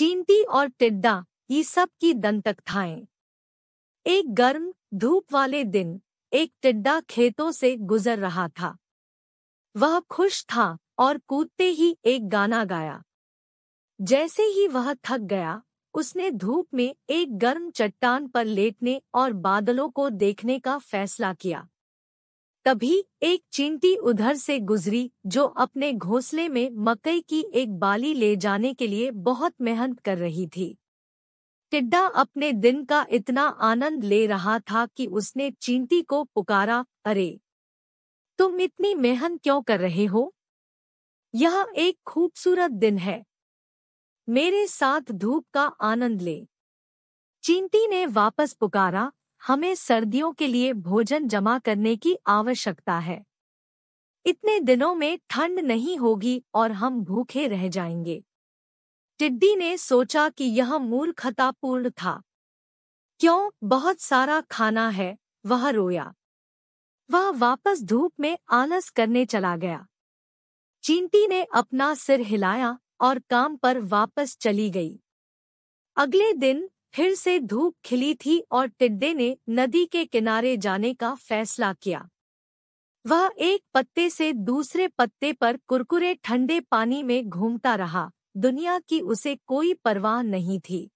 चींटी और टिड्डा ये सब की दंतकथाएं एक गर्म धूप वाले दिन एक टिड्डा खेतों से गुजर रहा था वह खुश था और कूदते ही एक गाना गाया जैसे ही वह थक गया उसने धूप में एक गर्म चट्टान पर लेटने और बादलों को देखने का फैसला किया तभी एक चींटी उधर से गुजरी जो अपने घोंसले में मकई की एक बाली ले जाने के लिए बहुत मेहनत कर रही थी टिड्डा अपने दिन का इतना आनंद ले रहा था कि उसने चींटी को पुकारा अरे तुम इतनी मेहनत क्यों कर रहे हो यह एक खूबसूरत दिन है मेरे साथ धूप का आनंद ले चींटी ने वापस पुकारा हमें सर्दियों के लिए भोजन जमा करने की आवश्यकता है इतने दिनों में ठंड नहीं होगी और हम भूखे रह जाएंगे टिड्डी ने सोचा कि यह मूर्खतापूर्ण था क्यों बहुत सारा खाना है वह रोया वह वापस धूप में आलस करने चला गया चींटी ने अपना सिर हिलाया और काम पर वापस चली गई अगले दिन फिर से धूप खिली थी और टिड्डे ने नदी के किनारे जाने का फैसला किया वह एक पत्ते से दूसरे पत्ते पर कुरकुरे ठंडे पानी में घूमता रहा दुनिया की उसे कोई परवाह नहीं थी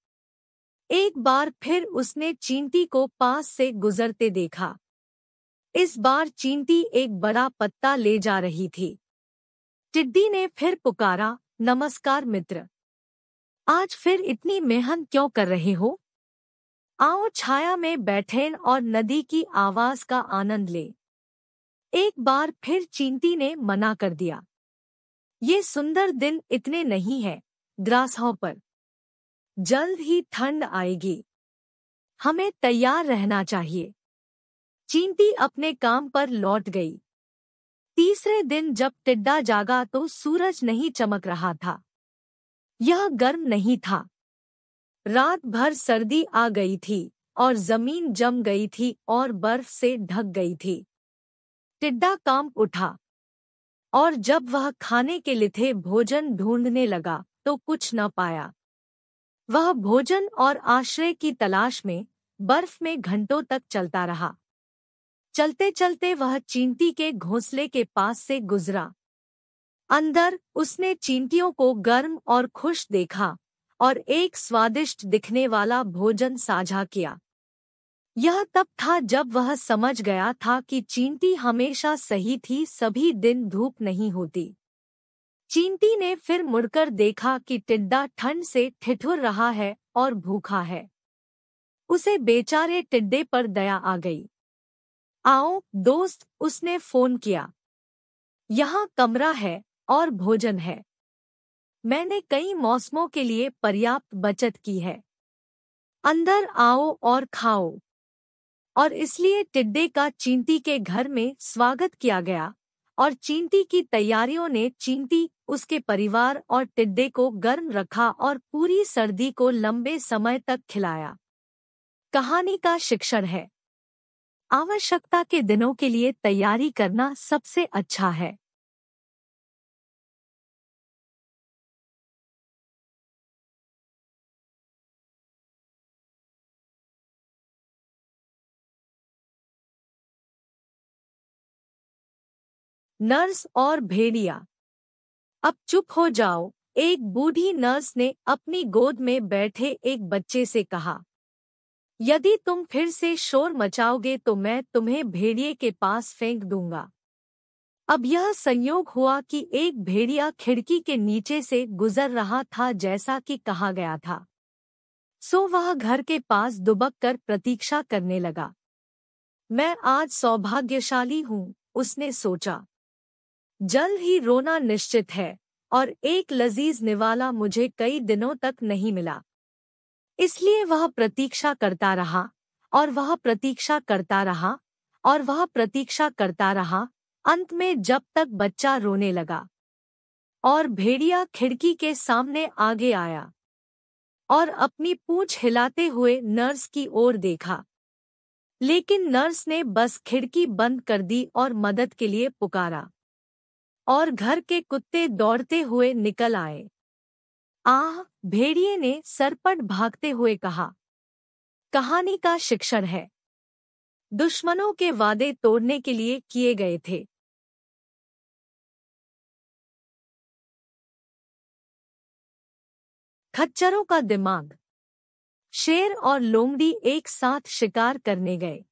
एक बार फिर उसने चींटी को पास से गुजरते देखा इस बार चींटी एक बड़ा पत्ता ले जा रही थी टिड्डी ने फिर पुकारा नमस्कार मित्र आज फिर इतनी मेहनत क्यों कर रहे हो आओ छाया में बैठें और नदी की आवाज का आनंद लें एक बार फिर चींटी ने मना कर दिया ये सुंदर दिन इतने नहीं है ग्रासों पर जल्द ही ठंड आएगी हमें तैयार रहना चाहिए चींटी अपने काम पर लौट गई तीसरे दिन जब टिड्डा जागा तो सूरज नहीं चमक रहा था यह गर्म नहीं था रात भर सर्दी आ गई थी और जमीन जम गई थी और बर्फ से ढक गई थी टिड्डा काम उठा और जब वह खाने के लिथे भोजन ढूंढने लगा तो कुछ न पाया वह भोजन और आश्रय की तलाश में बर्फ में घंटों तक चलता रहा चलते चलते वह चींटी के घोंसले के पास से गुजरा अंदर उसने चींटियों को गर्म और खुश देखा और एक स्वादिष्ट दिखने वाला भोजन साझा किया यह तब था जब वह समझ गया था कि चींटी हमेशा सही थी सभी दिन धूप नहीं होती चींटी ने फिर मुड़कर देखा कि टिड्डा ठंड से ठिठुर रहा है और भूखा है उसे बेचारे टिड्डे पर दया आ गई आओ दोस्त उसने फोन किया यहाँ कमरा है और भोजन है मैंने कई मौसमों के लिए पर्याप्त बचत की है अंदर आओ और खाओ और इसलिए टिड्डे का चींटी के घर में स्वागत किया गया और चींटी की तैयारियों ने चींटी उसके परिवार और टिड्डे को गर्म रखा और पूरी सर्दी को लंबे समय तक खिलाया कहानी का शिक्षण है आवश्यकता के दिनों के लिए तैयारी करना सबसे अच्छा है नर्स और भेड़िया अब चुप हो जाओ एक बूढ़ी नर्स ने अपनी गोद में बैठे एक बच्चे से कहा यदि तुम फिर से शोर मचाओगे तो मैं तुम्हें भेड़िए के पास फेंक दूंगा अब यह संयोग हुआ कि एक भेड़िया खिड़की के नीचे से गुजर रहा था जैसा कि कहा गया था सो वह घर के पास दुबक कर प्रतीक्षा करने लगा मैं आज सौभाग्यशाली हूँ उसने सोचा जल्द ही रोना निश्चित है और एक लजीज निवाला मुझे कई दिनों तक नहीं मिला इसलिए वह प्रतीक्षा करता रहा और वह प्रतीक्षा करता रहा और वह प्रतीक्षा करता रहा अंत में जब तक बच्चा रोने लगा और भेड़िया खिड़की के सामने आगे आया और अपनी पूछ हिलाते हुए नर्स की ओर देखा लेकिन नर्स ने बस खिड़की बंद कर दी और मदद के लिए पुकारा और घर के कुत्ते दौड़ते हुए निकल आए आह भेड़िए ने सरपट भागते हुए कहा कहानी का शिक्षण है दुश्मनों के वादे तोड़ने के लिए किए गए थे खच्चरों का दिमाग शेर और लोमड़ी एक साथ शिकार करने गए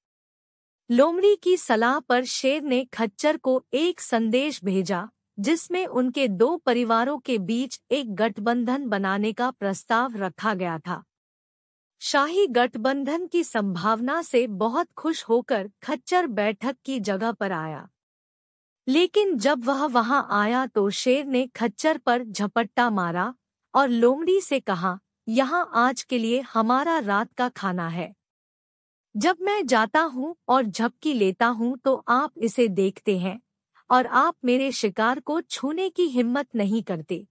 लोमड़ी की सलाह पर शेर ने खच्चर को एक संदेश भेजा जिसमें उनके दो परिवारों के बीच एक गठबंधन बनाने का प्रस्ताव रखा गया था शाही गठबंधन की संभावना से बहुत खुश होकर खच्चर बैठक की जगह पर आया लेकिन जब वह वहां आया तो शेर ने खच्चर पर झपट्टा मारा और लोमड़ी से कहा यहाँ आज के लिए हमारा रात का खाना है जब मैं जाता हूँ और झपकी लेता हूँ तो आप इसे देखते हैं और आप मेरे शिकार को छूने की हिम्मत नहीं करते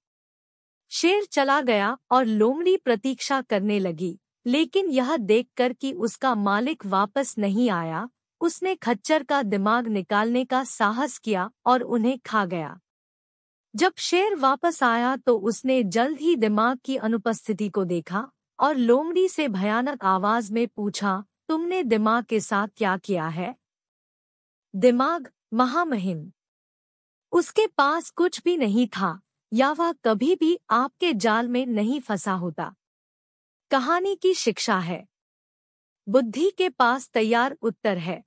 शेर चला गया और लोमड़ी प्रतीक्षा करने लगी लेकिन यह देखकर कि उसका मालिक वापस नहीं आया उसने खच्चर का दिमाग निकालने का साहस किया और उन्हें खा गया जब शेर वापस आया तो उसने जल्द ही दिमाग की अनुपस्थिति को देखा और लोमड़ी से भयानक आवाज में पूछा तुमने दिमाग के साथ क्या किया है दिमाग महामहिम उसके पास कुछ भी नहीं था या वह कभी भी आपके जाल में नहीं फंसा होता कहानी की शिक्षा है बुद्धि के पास तैयार उत्तर है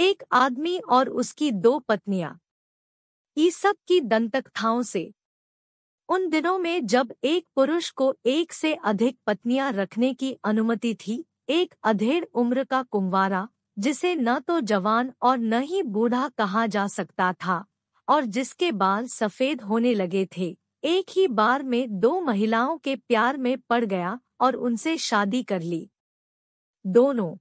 एक आदमी और उसकी दो पत्नियां ईसब की दंतकथाओं से उन दिनों में जब एक पुरुष को एक से अधिक पत्नियां रखने की अनुमति थी एक अधेड़ उम्र का कुंवारा जिसे न तो जवान और न ही बूढ़ा कहा जा सकता था और जिसके बाल सफेद होने लगे थे एक ही बार में दो महिलाओं के प्यार में पड़ गया और उनसे शादी कर ली दोनों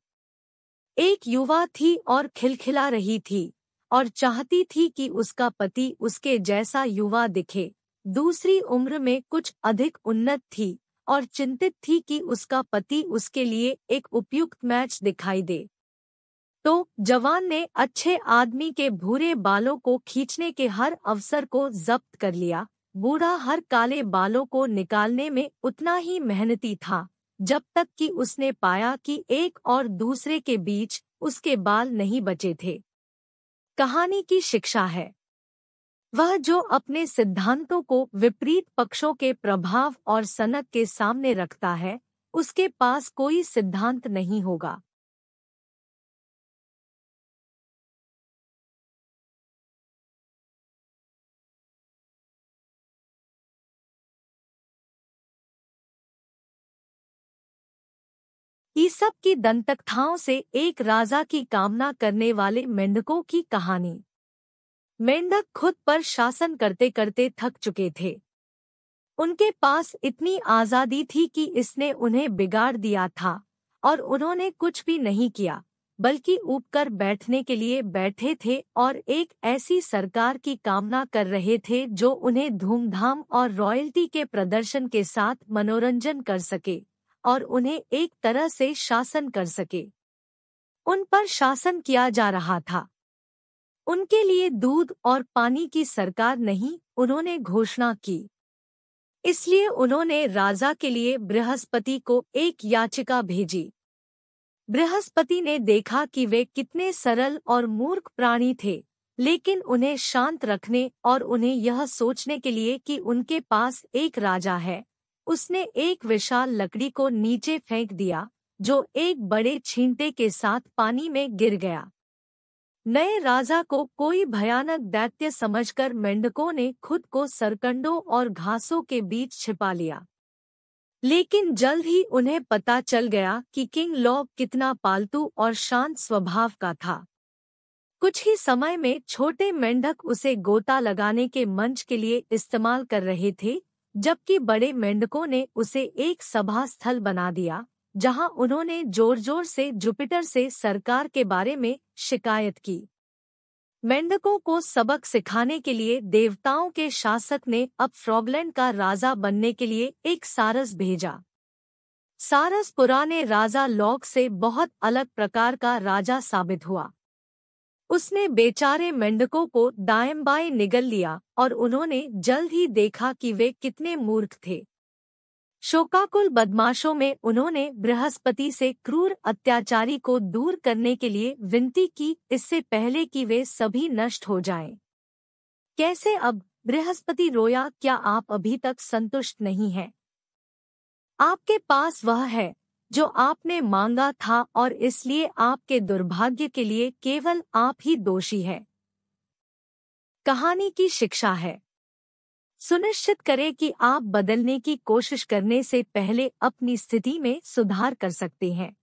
एक युवा थी और खिलखिला रही थी और चाहती थी कि उसका पति उसके जैसा युवा दिखे दूसरी उम्र में कुछ अधिक उन्नत थी और चिंतित थी कि उसका पति उसके लिए एक उपयुक्त मैच दिखाई दे तो जवान ने अच्छे आदमी के भूरे बालों को खींचने के हर अवसर को जब्त कर लिया बूढ़ा हर काले बालों को निकालने में उतना ही मेहनती था जब तक कि उसने पाया कि एक और दूसरे के बीच उसके बाल नहीं बचे थे कहानी की शिक्षा है वह जो अपने सिद्धांतों को विपरीत पक्षों के प्रभाव और सनक के सामने रखता है उसके पास कोई सिद्धांत नहीं होगा सब की दंतकथाओं से एक राजा की कामना करने वाले मेंढकों की कहानी मेंढक खुद पर शासन करते करते थक चुके थे उनके पास इतनी आज़ादी थी कि इसने उन्हें बिगाड़ दिया था और उन्होंने कुछ भी नहीं किया बल्कि उबकर बैठने के लिए बैठे थे और एक ऐसी सरकार की कामना कर रहे थे जो उन्हें धूमधाम और रॉयल्टी के प्रदर्शन के साथ मनोरंजन कर सके और उन्हें एक तरह से शासन कर सके उन पर शासन किया जा रहा था उनके लिए दूध और पानी की सरकार नहीं उन्होंने घोषणा की इसलिए उन्होंने राजा के लिए बृहस्पति को एक याचिका भेजी बृहस्पति ने देखा कि वे कितने सरल और मूर्ख प्राणी थे लेकिन उन्हें शांत रखने और उन्हें यह सोचने के लिए कि उनके पास एक राजा है उसने एक विशाल लकड़ी को नीचे फेंक दिया जो एक बड़े छींटे के साथ पानी में गिर गया नए राजा को कोई भयानक दैत्य समझकर मेंढकों ने खुद को सरकंडों और घासों के बीच छिपा लिया लेकिन जल्द ही उन्हें पता चल गया कि किंग लॉ कितना पालतू और शांत स्वभाव का था कुछ ही समय में छोटे मेंढक उसे गोता लगाने के मंच के लिए इस्तेमाल कर रहे थे जबकि बड़े मेंढकों ने उसे एक सभा स्थल बना दिया जहां उन्होंने जोर जोर से जुपिटर से सरकार के बारे में शिकायत की मेंढकों को सबक सिखाने के लिए देवताओं के शासक ने अब फ्रॉगलैंड का राजा बनने के लिए एक सारस भेजा सारस पुराने राजा लॉक से बहुत अलग प्रकार का राजा साबित हुआ उसने बेचारे मेंढकों को दायम बाएं निगल लिया और उन्होंने जल्द ही देखा कि वे कितने मूर्ख थे शोकाकुल बदमाशों में उन्होंने बृहस्पति से क्रूर अत्याचारी को दूर करने के लिए विनती की इससे पहले कि वे सभी नष्ट हो जाएं। कैसे अब बृहस्पति रोया क्या आप अभी तक संतुष्ट नहीं हैं? आपके पास वह है जो आपने मांगा था और इसलिए आपके दुर्भाग्य के लिए केवल आप ही दोषी हैं कहानी की शिक्षा है सुनिश्चित करें कि आप बदलने की कोशिश करने से पहले अपनी स्थिति में सुधार कर सकते हैं